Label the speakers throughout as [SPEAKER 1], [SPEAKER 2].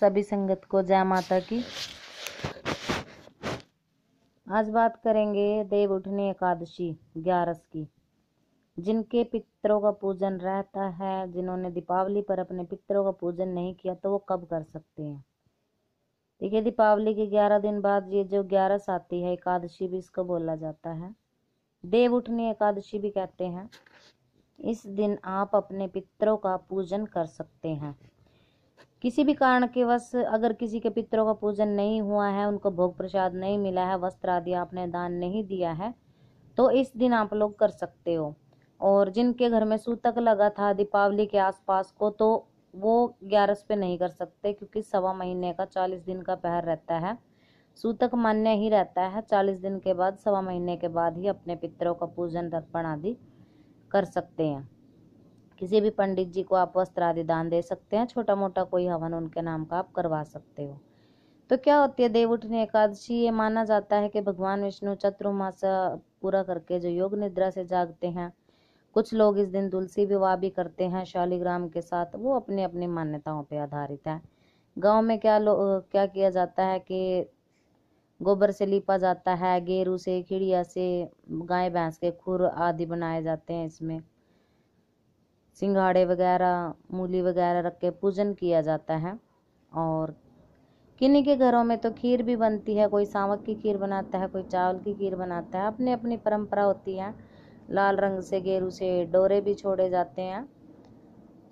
[SPEAKER 1] सभी संगत को जय माता की आज बात करेंगे देव उठने एकादशी ग्यारस की जिनके पितरों का पूजन रहता है जिन्होंने दीपावली पर अपने पितरों का पूजन नहीं किया तो वो कब कर सकते हैं देखिए दीपावली के ग्यारह दिन बाद ये जो ग्यारस आती है एकादशी भी इसको बोला जाता है देव उठनी एकादशी भी कहते हैं इस दिन आप अपने पितरों का पूजन कर सकते हैं किसी भी कारण के वश अगर किसी के पितरों का पूजन नहीं हुआ है उनको भोग प्रसाद नहीं मिला है वस्त्र आदि आपने दान नहीं दिया है तो इस दिन आप लोग कर सकते हो और जिनके घर में सूतक लगा था दीपावली के आसपास को तो वो ग्यारस पे नहीं कर सकते क्योंकि सवा महीने का चालीस दिन का पहर रहता है सूतक मान्य ही रहता है चालीस दिन के बाद सवा महीने के बाद ही अपने पितरों का पूजन तर्पण आदि कर सकते हैं किसी भी पंडित जी को आप वस्त्र आदि दान दे सकते हैं छोटा मोटा कोई हवन उनके नाम का आप करवा सकते हो तो क्या होती है देव उठनी एकादशी ये माना जाता है कि भगवान विष्णु चतुर्मास पूरा करके जो योग निद्रा से जागते हैं कुछ लोग इस दिन तुलसी विवाह भी करते हैं शालिग्राम के साथ वो अपनी अपनी मान्यताओं पर आधारित है गांव में क्या लोग क्या किया जाता है कि गोबर से लीपा जाता है गेरू से खिड़िया से गाय भैंस के खुर आदि बनाए जाते हैं इसमें सिंघाड़े वगैरह मूली वगैरह रख के पूजन किया जाता है और किन्हीं के घरों में तो खीर भी बनती है कोई सावक की खीर बनाता है कोई चावल की खीर बनाता है अपनी अपनी परंपरा होती है लाल रंग से गेरू से डोरे भी छोड़े जाते हैं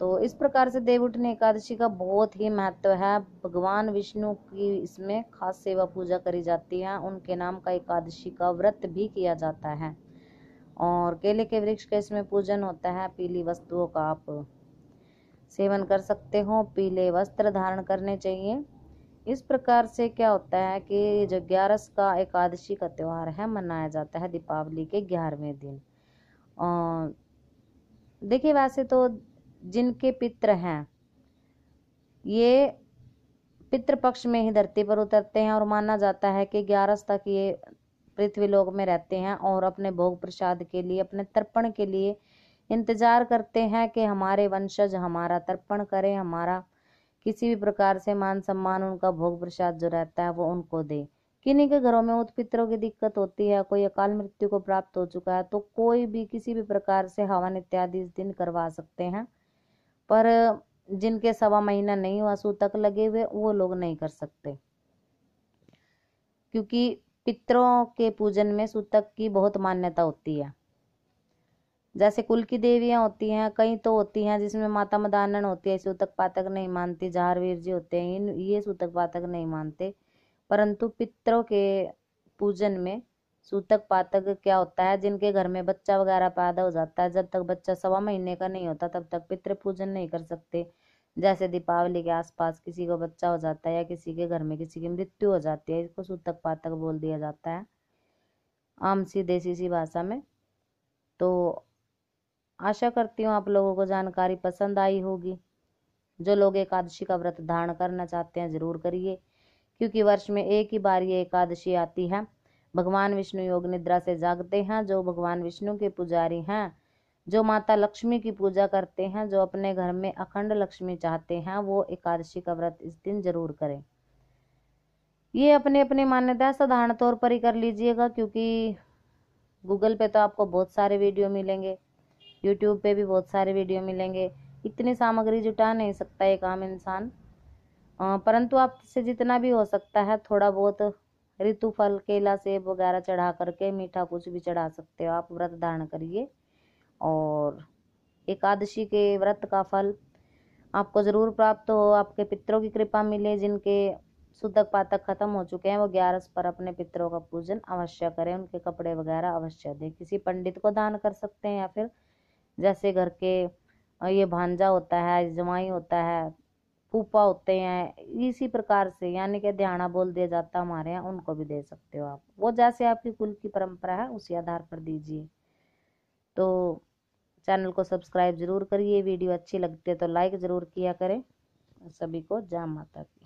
[SPEAKER 1] तो इस प्रकार से देवउठनी एकादशी का बहुत ही महत्व है भगवान विष्णु की इसमें खास सेवा पूजा करी जाती है उनके नाम का एकादशी का व्रत भी किया जाता है और केले के वृक्ष का इसमें पूजन होता है पीली वस्तुओं का आप सेवन कर सकते हो पीले वस्त्र धारण करने चाहिए इस प्रकार से क्या होता है कि जो ग्यारस का एकादशी का त्यौहार है मनाया जाता है दीपावली के ग्यारहवें दिन और देखिए वैसे तो जिनके पित्र हैं ये पितृ पक्ष में ही धरती पर उतरते हैं और माना जाता है कि ग्यारस तक ये पृथ्वी लोक में रहते हैं और अपने भोग प्रसाद के लिए अपने तर्पण के लिए इंतजार करते हैं कि हमारे वंशज हमारा तर्पण करें हमारा किसी भी प्रकार से मान सम्मान उनका भोग प्रसाद जो रहता है वो उनको दे किन्हीं के घरों में उत्पितरों की दिक्कत होती है कोई अकाल मृत्यु को प्राप्त हो चुका है तो कोई भी किसी भी प्रकार से हवन इत्यादि इस दिन करवा सकते हैं पर जिनके सवा महीना नहीं हुआ सूतक लगे हुए वो लोग नहीं कर सकते क्योंकि पितरों के पूजन में सूतक की बहुत मान्यता होती है जैसे कुल की देवियाँ होती हैं कई तो होती हैं जिसमें माता मदानन होती है सूतक पातक नहीं मानती जहारवीर जी होते हैं इन ये सूतक पातक नहीं मानते परंतु पितरों के पूजन में सूतक पातक क्या होता है जिनके घर में बच्चा वगैरह पैदा हो जाता है जब तक बच्चा सवा महीने का नहीं होता तब तक पितृ पूजन नहीं कर सकते जैसे दीपावली के आसपास किसी को बच्चा हो जाता है या किसी के घर में किसी की मृत्यु हो जाती है इसको सूतक पातक बोल दिया जाता है आम सी देसी सी भाषा में तो आशा करती हूँ आप लोगों को जानकारी पसंद आई होगी जो लोग एकादशी का व्रत धारण करना चाहते हैं ज़रूर करिए क्योंकि वर्ष में एक ही बार ये एकादशी आती है भगवान विष्णु योग निद्रा से जागते हैं जो भगवान विष्णु के पुजारी हैं जो माता लक्ष्मी की पूजा करते हैं जो अपने घर में अखंड लक्ष्मी चाहते हैं वो एकादशी का व्रत इस दिन जरूर करें ये अपने अपने मान्यता साधारण तौर पर ही कर लीजिएगा क्योंकि गूगल पे तो आपको बहुत सारे वीडियो मिलेंगे यूट्यूब पे भी बहुत सारे वीडियो मिलेंगे इतनी सामग्री जुटा नहीं सकता एक आम इंसान परंतु आपसे जितना भी हो सकता है थोड़ा बहुत ऋतु फल केला सेब वगैरह चढ़ा करके मीठा कुछ भी चढ़ा सकते हो आप व्रत धारण करिए और एकादशी के व्रत का फल आपको ज़रूर प्राप्त हो आपके पितरों की कृपा मिले जिनके सुदक पातक खत्म हो चुके हैं वो ग्यारस पर अपने पितरों का पूजन अवश्य करें उनके कपड़े वगैरह अवश्य दें किसी पंडित को दान कर सकते हैं या फिर जैसे घर के ये भांजा होता है जमाई होता है फूफा होते हैं इसी प्रकार से यानी कि ध्याना बोल दिया जाता है हमारे यहाँ उनको भी दे सकते हो आप वो जैसे आपकी कुल की परंपरा है उसी आधार पर दीजिए तो चैनल को सब्सक्राइब जरूर करिए वीडियो अच्छी लगती है तो लाइक ज़रूर किया करें सभी को जय माता की